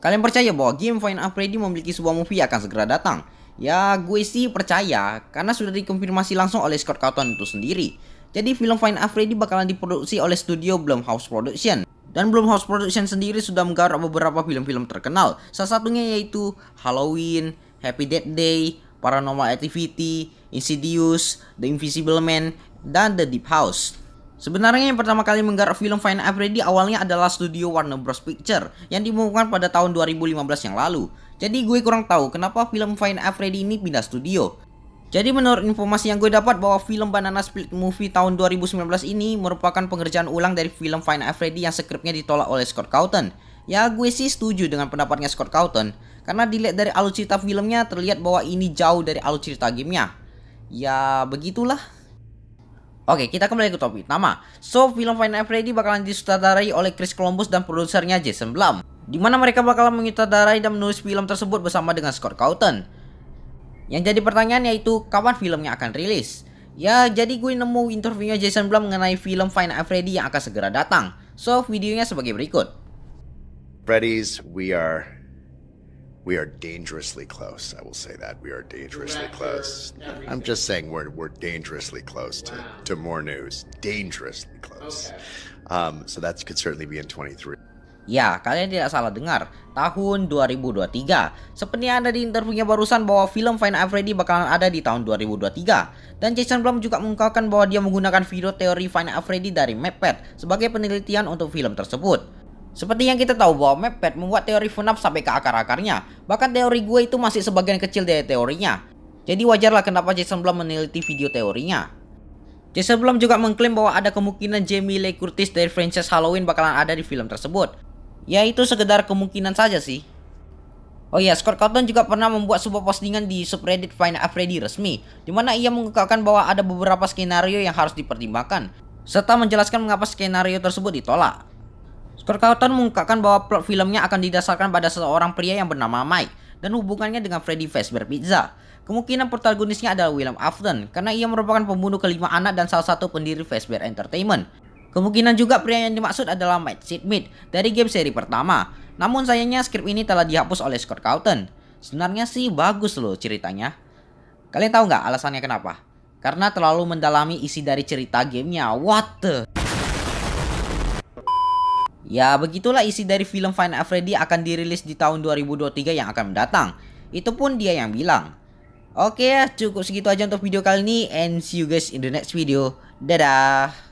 Kalian percaya bahwa game Find Up Freddy memiliki sebuah movie yang akan segera datang? Ya, gue sih percaya, karena sudah dikonfirmasi langsung oleh Scott Cawthon itu sendiri. Jadi film Find Up Freddy bakalan diproduksi oleh studio Blumhouse Production. Dan Blumhouse Production sendiri sudah menggarap beberapa film-film terkenal. Salah satunya yaitu Halloween, Happy Death Day, Paranormal Activity, Insidious, The Invisible Man, dan The Deep House. Sebenarnya yang pertama kali menggarap film Fine Art Ready awalnya adalah studio Warner Bros Picture yang diumumkan pada tahun 2015 yang lalu. Jadi gue kurang tahu kenapa film Fine Art Ready ini pindah studio. Jadi menurut informasi yang gue dapat bahwa film Banana Split Movie tahun 2019 ini merupakan pengerjaan ulang dari film Fine Art Ready yang skripnya ditolak oleh Scott Cawthon. Ya gue sih setuju dengan pendapatnya Scott Cawthon. Karena dilihat dari alur cerita filmnya terlihat bahwa ini jauh dari alur cerita gamenya. Ya begitulah. Oke, kita kembali ke topik utama. So, film Final Freddy bakalan disutradarai oleh Chris Columbus dan produsernya Jason Blum. Dimana mereka bakalan menyutradarai dan menulis film tersebut bersama dengan Scott Cawthon. Yang jadi pertanyaan yaitu kapan filmnya akan rilis. Ya, jadi gue nemu interviewnya Jason Blum mengenai film Final Freddy yang akan segera datang. So, videonya sebagai berikut. Freddy's, we are We are dangerously close. I will say that we are dangerously close. Everything. I'm just saying we're we're dangerously close wow. to, to more news. Dangerously close. Okay. Um, so that could certainly be in 23. Ya, kalian tidak salah dengar. Tahun 2023. Seperti yang ada di interviewnya barusan bahwa film Find I've Freddy bakalan ada di tahun 2023. Dan Jason Blum juga mengungkapkan bahwa dia menggunakan video teori Find I've Freddy dari Mappad sebagai penelitian untuk film tersebut. Seperti yang kita tahu bahwa Mepet membuat teori FNAF sampai ke akar-akarnya. Bahkan teori gue itu masih sebagian kecil dari teorinya. Jadi wajarlah kenapa Jason Blum meneliti video teorinya. Jason Blum juga mengklaim bahwa ada kemungkinan Jamie Lee Curtis dari franchise Halloween bakalan ada di film tersebut. Ya itu sekedar kemungkinan saja sih. Oh iya, Scott Cotton juga pernah membuat sebuah postingan di subreddit Find a Freddy resmi, di mana ia mengungkapkan bahwa ada beberapa skenario yang harus dipertimbangkan, serta menjelaskan mengapa skenario tersebut ditolak. Perkautan mengungkapkan bahwa plot filmnya akan didasarkan pada seorang pria yang bernama Mike dan hubungannya dengan Freddy Fazbear Pizza. Kemungkinan protagonisnya adalah William Afton karena ia merupakan pembunuh kelima anak dan salah satu pendiri Fazbear Entertainment. Kemungkinan juga pria yang dimaksud adalah Mike Schmidt dari game seri pertama. Namun sayangnya skrip ini telah dihapus oleh Scott Cawthon. Sebenarnya sih bagus loh ceritanya. Kalian tahu nggak alasannya kenapa? Karena terlalu mendalami isi dari cerita gamenya. What the... Ya begitulah isi dari film Final Freddy akan dirilis di tahun 2023 yang akan mendatang. Itu pun dia yang bilang. Oke ya cukup segitu aja untuk video kali ini and see you guys in the next video. Dadah.